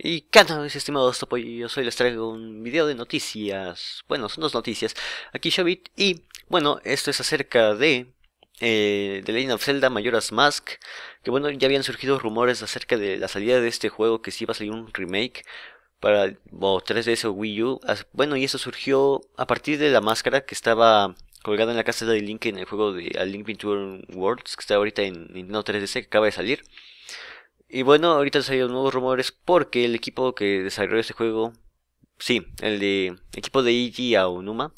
Y canales, estimados Yo hoy les traigo un video de noticias. Bueno, son dos noticias. Aquí Shobit y, bueno, esto es acerca de... Eh, The Legend of Zelda Majora's Mask. Que bueno, ya habían surgido rumores acerca de la salida de este juego, que si iba a salir un remake para 3DS o Wii U. Bueno, y eso surgió a partir de la máscara que estaba colgada en la casa de Link en el juego de A Link Between Worlds, que está ahorita en Nintendo 3DS, que acaba de salir. Y bueno, ahorita han salido nuevos rumores porque el equipo que desarrolló este juego, sí, el de equipo de Eiji Aonuma,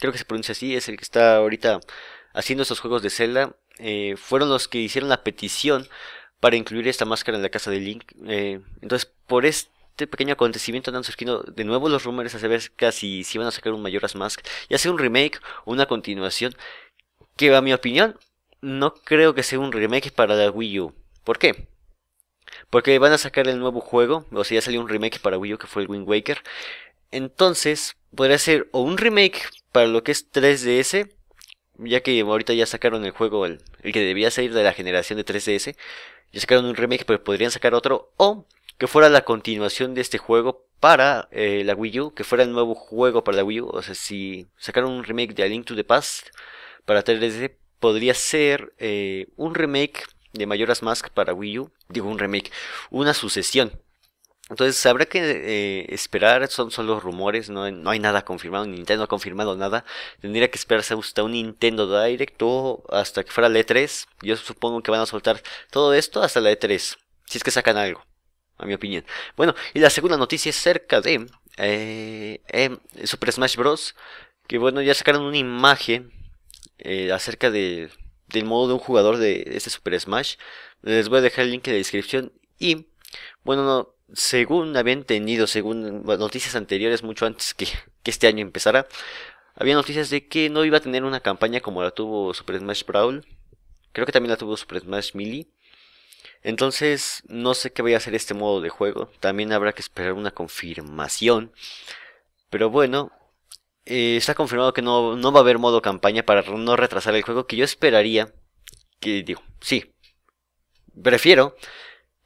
creo que se pronuncia así, es el que está ahorita haciendo estos juegos de Zelda, eh, fueron los que hicieron la petición para incluir esta máscara en la casa de Link. Eh, entonces, por este pequeño acontecimiento andan surgiendo de nuevo los rumores saber casi si van a sacar un Majora's Mask, ya sea un remake o una continuación, que a mi opinión no creo que sea un remake para la Wii U. ¿Por qué? Porque van a sacar el nuevo juego, o sea, ya salió un remake para Wii U que fue el Wind Waker. Entonces, podría ser o un remake para lo que es 3DS, ya que ahorita ya sacaron el juego, el, que debía salir de la generación de 3DS, ya sacaron un remake, pero podrían sacar otro, o que fuera la continuación de este juego para eh, la Wii U, que fuera el nuevo juego para la Wii U, o sea, si sacaron un remake de A Link to the Past para 3DS, podría ser eh, un remake de Mayoras Mask para Wii U, digo un remake, una sucesión. Entonces habrá que eh, esperar, son, solo rumores, no, no, hay nada confirmado, Nintendo ha confirmado nada. Tendría que esperarse hasta un Nintendo Direct o hasta que fuera la E3. Yo supongo que van a soltar todo esto hasta la E3, si es que sacan algo, a mi opinión. Bueno, y la segunda noticia es cerca de eh, em, Super Smash Bros. Que bueno, ya sacaron una imagen eh, acerca de del modo de un jugador de este Super Smash. Les voy a dejar el link en la descripción. Y bueno, no, según había entendido, según noticias anteriores, mucho antes que, este año empezara, había noticias de que no iba a tener una campaña como la tuvo Super Smash Brawl. Creo que también la tuvo Super Smash Melee. Entonces, no sé qué vaya a hacer este modo de juego. También habrá que esperar una confirmación. Pero bueno, eh, está confirmado que no, va a haber modo campaña para no retrasar el juego, que yo esperaría que, digo, sí, prefiero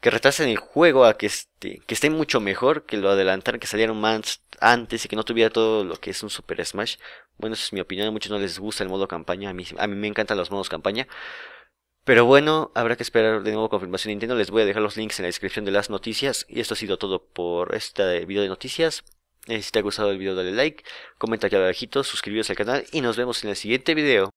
que retrasen el juego a que esté, que esté mucho mejor, que lo adelantaran, que salieron más antes y que no tuviera todo lo que es un Super Smash. Bueno, esa es mi opinión, a muchos no les gusta el modo campaña, a mí, a mí me encantan los modos campaña. Pero bueno, habrá que esperar de nuevo confirmación Nintendo. Les voy a dejar los links en la descripción de las noticias. Y esto ha sido todo por este video de noticias. Eh, si te ha gustado el video dale like, comenta aquí abajito, suscríbete al canal y nos vemos en el siguiente video.